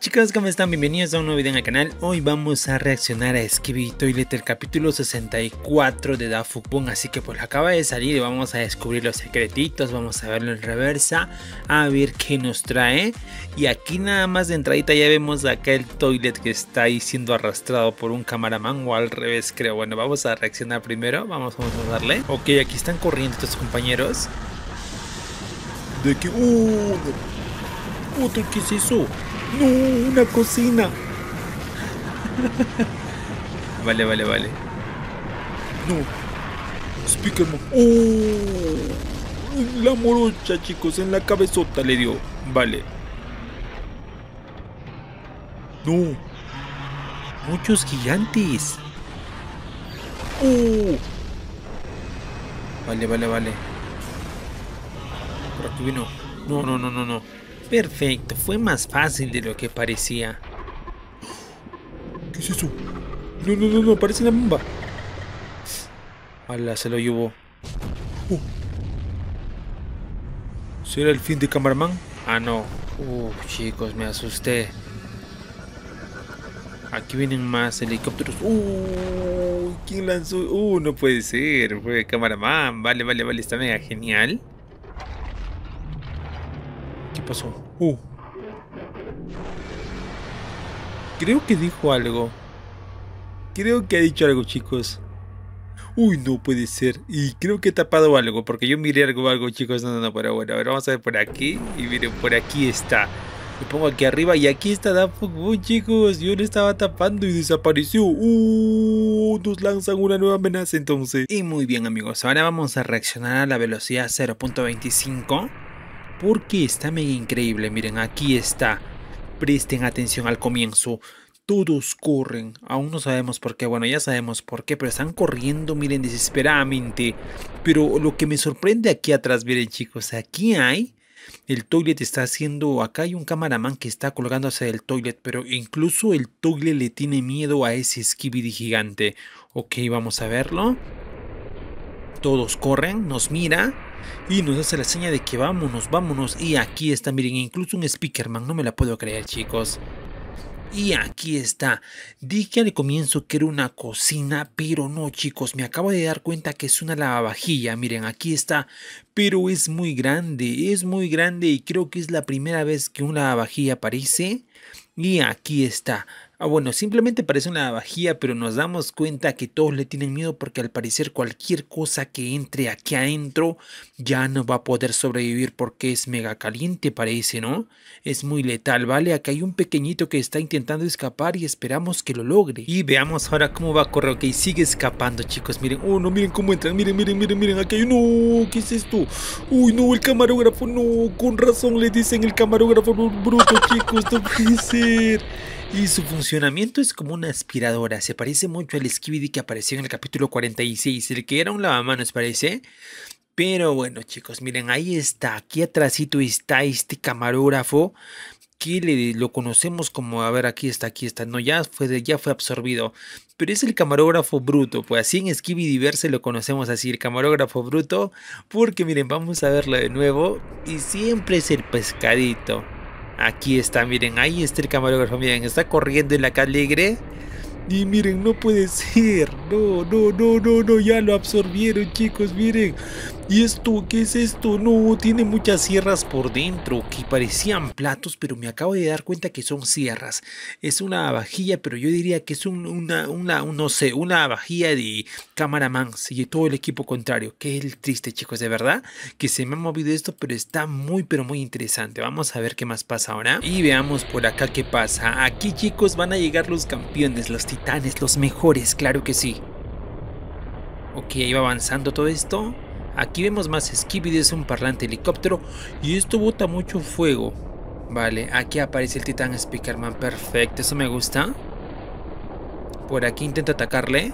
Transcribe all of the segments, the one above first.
Chicos, ¿cómo están? Bienvenidos a un nuevo video en el canal. Hoy vamos a reaccionar a Skibidi Toilet, el capítulo 64 de Dafupun. Así que pues acaba de salir y vamos a descubrir los secretitos, vamos a verlo en reversa, a ver qué nos trae. Y aquí nada más de entradita ya vemos acá el Toilet que está ahí siendo arrastrado por un camaraman o al revés creo. Bueno, vamos a reaccionar primero, vamos, vamos a darle. Ok, aquí están corriendo estos compañeros. De que... ¡Uh! ¡Oh! ¿Qué es eso? No, una cocina. vale, vale, vale. No. Speakerman. Oh, la morocha, chicos, en la cabezota le dio. Vale. No. Muchos gigantes. Oh. Vale, vale, vale. Por No, no, no, no, no. Perfecto, fue más fácil de lo que parecía. ¿Qué es eso? No, no, no, no, parece una bomba. Ala, se lo llevó. Oh. ¿Será el fin de Cameraman? Ah, no. Uh, chicos, me asusté. Aquí vienen más helicópteros. Uh, ¿quién lanzó? Uh, no puede ser. Fue Cameraman. Vale, vale, vale. Está mega genial. ¿Qué pasó? Uh. Creo que dijo algo. Creo que ha dicho algo, chicos. Uy, no puede ser. Y creo que he tapado algo, porque yo miré algo, algo, chicos. No, no, pero bueno, a vamos a ver por aquí. Y miren, por aquí está. Lo pongo aquí arriba y aquí está Daft chicos. Yo lo estaba tapando y desapareció. Uh, nos lanzan una nueva amenaza entonces. Y muy bien, amigos. Ahora vamos a reaccionar a la velocidad 0.25 porque está mega increíble. Miren, aquí está. Presten atención al comienzo. Todos corren. Aún no sabemos por qué. Bueno, ya sabemos por qué, pero están corriendo, miren, desesperadamente. Pero lo que me sorprende aquí atrás, miren chicos, aquí hay... El toilet está haciendo... Acá hay un camaraman que está colgándose el toilet, pero incluso el toilet le tiene miedo a ese skibidi gigante. Ok, vamos a verlo. Todos corren, nos mira y nos hace la seña de que vámonos, vámonos. Y aquí está, miren, incluso un Speakerman, no me la puedo creer, chicos. Y aquí está. Dije al comienzo que era una cocina, pero no chicos, me acabo de dar cuenta que es una lavavajilla. Miren, aquí está. Pero es muy grande, es muy grande y creo que es la primera vez que una lavavajilla aparece. Y aquí está. Ah, bueno, simplemente parece una bajía, pero nos damos cuenta que todos le tienen miedo porque al parecer cualquier cosa que entre aquí adentro ya no va a poder sobrevivir porque es mega caliente, parece, ¿no? Es muy letal, ¿vale? Acá hay un pequeñito que está intentando escapar y esperamos que lo logre. Y veamos ahora cómo va a correr, ok, sigue escapando, chicos, miren. Oh, no, miren cómo entran, miren, miren, miren, miren, aquí hay... uno ¿Qué es esto? ¡Uy, no, el camarógrafo! ¡No! Con razón le dicen el camarógrafo bruto, chicos, no puede ser. Y su funcionamiento es como una aspiradora, se parece mucho al Skibidi que apareció en el capítulo 46, el que era un lavamanos parece. Pero bueno chicos, miren, ahí está, aquí atrásito está este camarógrafo que lo conocemos como, a ver, aquí está, aquí está, no, ya fue, ya fue absorbido, pero es el camarógrafo bruto, pues así en Skibidi verse lo conocemos así, el camarógrafo bruto, porque miren, vamos a verlo de nuevo, y siempre es el pescadito. Aquí está, miren, ahí está el camarógrafo, miren, está corriendo en la calle Y miren, no puede ser. No, no, no, no, no, ya lo absorbieron, chicos, miren. ¿Y esto? ¿Qué es esto? No, tiene muchas sierras por dentro que parecían platos, pero me acabo de dar cuenta que son sierras. Es una vajilla, pero yo diría que es una, una, no sé, una vajilla de cameraman y todo el equipo contrario. Qué triste, chicos, de verdad que se me ha movido esto, pero está muy, pero muy interesante. Vamos a ver qué más pasa ahora y veamos por acá qué pasa. Aquí, chicos, van a llegar los campeones, los titanes, los mejores, claro que sí. Ok, ahí va avanzando todo esto. Aquí vemos más Skibidi es un parlante helicóptero y esto bota mucho fuego. Vale, aquí aparece el titán Speakerman, perfecto, eso me gusta. Por aquí intenta atacarle.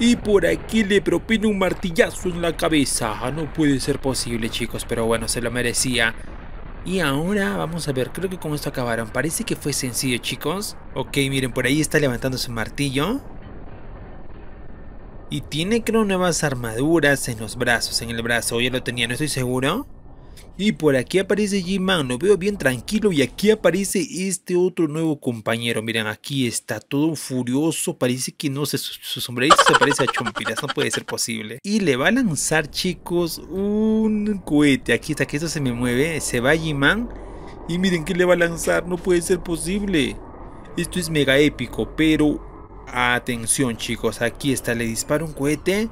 Y por aquí le propina un martillazo en la cabeza. Ah, no puede ser posible, chicos, pero bueno, se lo merecía. Y ahora vamos a ver, creo que con esto acabaron. Parece que fue sencillo, chicos. Ok, miren, por ahí está levantando su martillo. Y tiene creo nuevas armaduras en los brazos, en el brazo, ya lo tenía, no estoy seguro. Y por aquí aparece G-Man, lo veo bien tranquilo y aquí aparece este otro nuevo compañero. Miren, aquí está todo furioso, parece que no sé, su, sombrerito se parece a Chompiras, no puede ser posible. Y le va a lanzar, chicos, un cohete. Aquí está, que esto se me mueve, se va G-Man y miren que le va a lanzar, no puede ser posible. Esto es mega épico, pero Atención chicos, aquí está, le dispara un cohete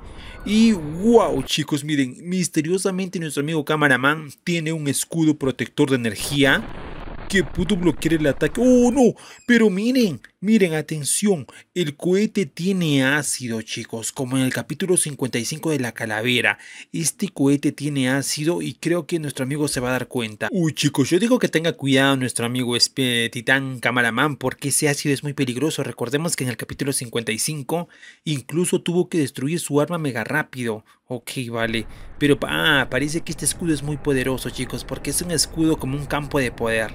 y wow chicos, miren, misteriosamente nuestro amigo camaraman tiene un escudo protector de energía que pudo bloquear el ataque. ¡Oh no! Pero miren, Miren, atención, el cohete tiene ácido, chicos, como en el capítulo 55 de la calavera. Este cohete tiene ácido y creo que nuestro amigo se va a dar cuenta. Uy, chicos, yo digo que tenga cuidado nuestro amigo este titán camaraman porque ese ácido es muy peligroso. Recordemos que en el capítulo 55 incluso tuvo que destruir su arma mega rápido. Ok, vale. Pero ah, parece que este escudo es muy poderoso, chicos, porque es un escudo como un campo de poder.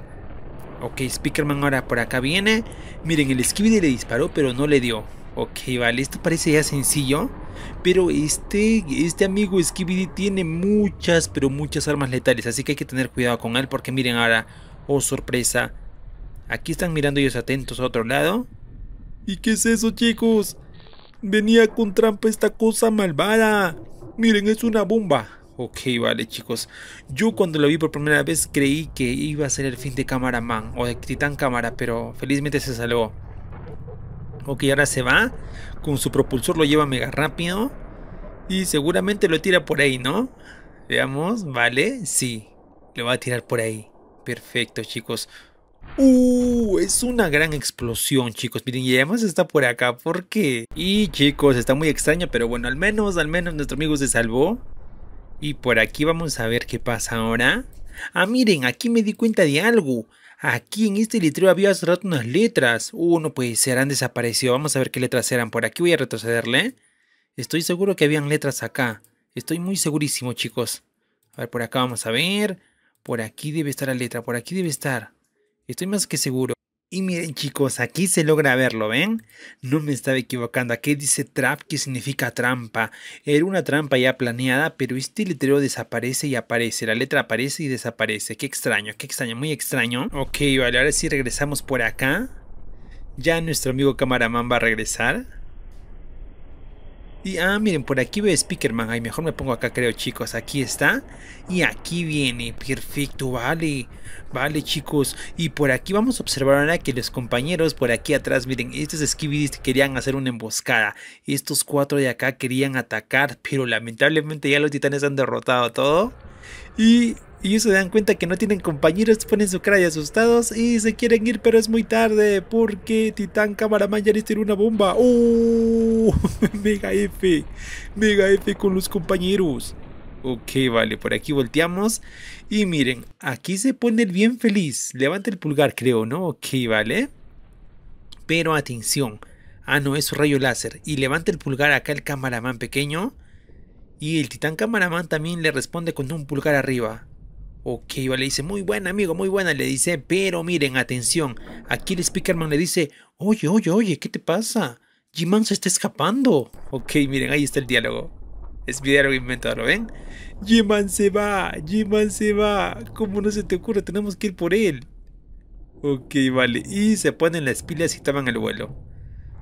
Ok, Speakerman ahora por acá viene. Miren, el Skibidi le disparó, pero no le dio. Ok, vale, esto parece ya sencillo. Pero este, este amigo Skibidi tiene muchas, pero muchas armas letales. Así que hay que tener cuidado con él. Porque miren ahora, oh sorpresa. Aquí están mirando ellos atentos a otro lado. ¿Y qué es eso, chicos? Venía con trampa esta cosa malvada. Miren, es una bomba. Ok, vale chicos. Yo cuando lo vi por primera vez creí que iba a ser el fin de Man. o de Titán Cámara, pero felizmente se salvó. Ok, ahora se va. Con su propulsor lo lleva mega rápido. Y seguramente lo tira por ahí, ¿no? Veamos, vale, sí. Lo va a tirar por ahí. Perfecto, chicos. Uh, es una gran explosión, chicos. Miren, y además está por acá. ¿Por qué? Y chicos, está muy extraño, pero bueno, al menos, al menos nuestro amigo se salvó. Y por aquí vamos a ver qué pasa ahora. Ah, miren, aquí me di cuenta de algo. Aquí en este letrero había hace unas letras. Uh, no puede ser, han desaparecido. Vamos a ver qué letras eran. Por aquí voy a retrocederle. Estoy seguro que habían letras acá. Estoy muy segurísimo, chicos. A ver, por acá vamos a ver. Por aquí debe estar la letra, por aquí debe estar. Estoy más que seguro. Y miren chicos, aquí se logra verlo, ¿ven? No me estaba equivocando, aquí dice trap que significa trampa. Era una trampa ya planeada, pero este letrero desaparece y aparece. La letra aparece y desaparece. Qué extraño, qué extraño, muy extraño. Ok, vale, ahora sí regresamos por acá. Ya nuestro amigo camaraman va a regresar. Y, ah, miren, por aquí veo Speakerman. Ay, mejor me pongo acá, creo, chicos. Aquí está. Y aquí viene. Perfecto, vale. Vale, chicos. Y por aquí vamos a observar ahora que los compañeros por aquí atrás, miren, estos Skibidis querían hacer una emboscada. Estos cuatro de acá querían atacar, pero lamentablemente ya los titanes han derrotado todo. Y y ellos se dan cuenta que no tienen compañeros, ponen su cara asustados y se quieren ir, pero es muy tarde porque Titán Camaraman ya les tiró una bomba. ¡Oh! Mega F, Mega F con los compañeros. Ok, vale, por aquí volteamos. Y miren, aquí se pone el bien feliz. Levanta el pulgar, creo, ¿no? Ok, vale. Pero atención. Ah, no, es su rayo láser. Y levanta el pulgar acá el camaraman pequeño. Y el titán camaraman también le responde con un pulgar arriba. Ok, vale, dice, muy buena amigo, muy buena, le dice, pero miren, atención, aquí el Speakerman le dice, oye, oye, oye, ¿qué te pasa? G-Man se está escapando. Ok, miren, ahí está el diálogo. Es mi inventado, ¿lo ven? G-Man se va, G-Man se va, ¿cómo no se te ocurre? Tenemos que ir por él. Ok, vale, y se ponen las pilas y toman el vuelo.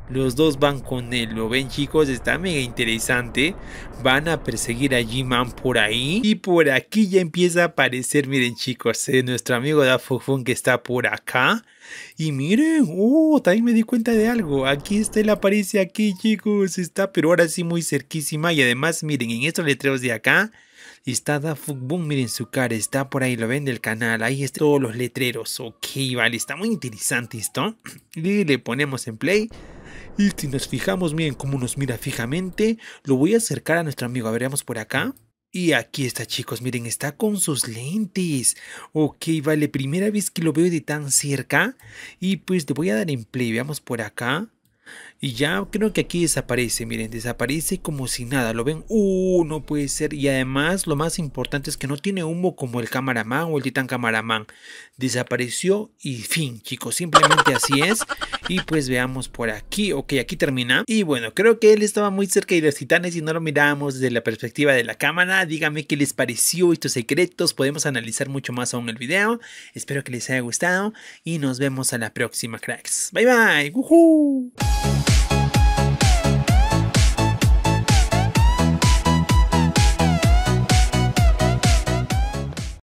Los dos van con él, lo ven chicos, está mega interesante. Van a perseguir a G-Man por ahí. Y por aquí ya empieza a aparecer, miren chicos, es eh, nuestro amigo Fufun que está por acá. Y miren, oh, también me di cuenta de algo. Aquí está, él aparece aquí chicos, está pero ahora sí muy cerquísima. Y además miren, en estos letreros de acá está Fufun, miren su cara, está por ahí, lo ven del canal, ahí están todos los letreros, ok, vale, está muy interesante esto, y le ponemos en play, y si nos fijamos, miren cómo nos mira fijamente. Lo voy a acercar a nuestro amigo. A ver, veamos por acá. Y aquí está chicos, miren, está con sus lentes. Ok, vale, primera vez que lo veo de tan cerca. Y pues le voy a dar en play, veamos por acá. Y ya creo que aquí desaparece, miren, desaparece como si nada, lo ven, uh, no puede ser. Y además lo más importante es que no tiene humo como el camaraman o el titán camaraman. Desapareció y fin, chicos, simplemente así es. Y pues veamos por aquí, ok, aquí termina. Y bueno, creo que él estaba muy cerca de los titanes y no lo miramos desde la perspectiva de la cámara. Díganme qué les pareció estos secretos, podemos analizar mucho más aún el video. Espero que les haya gustado y nos vemos a la próxima, cracks. Bye bye. ¡Woohoo!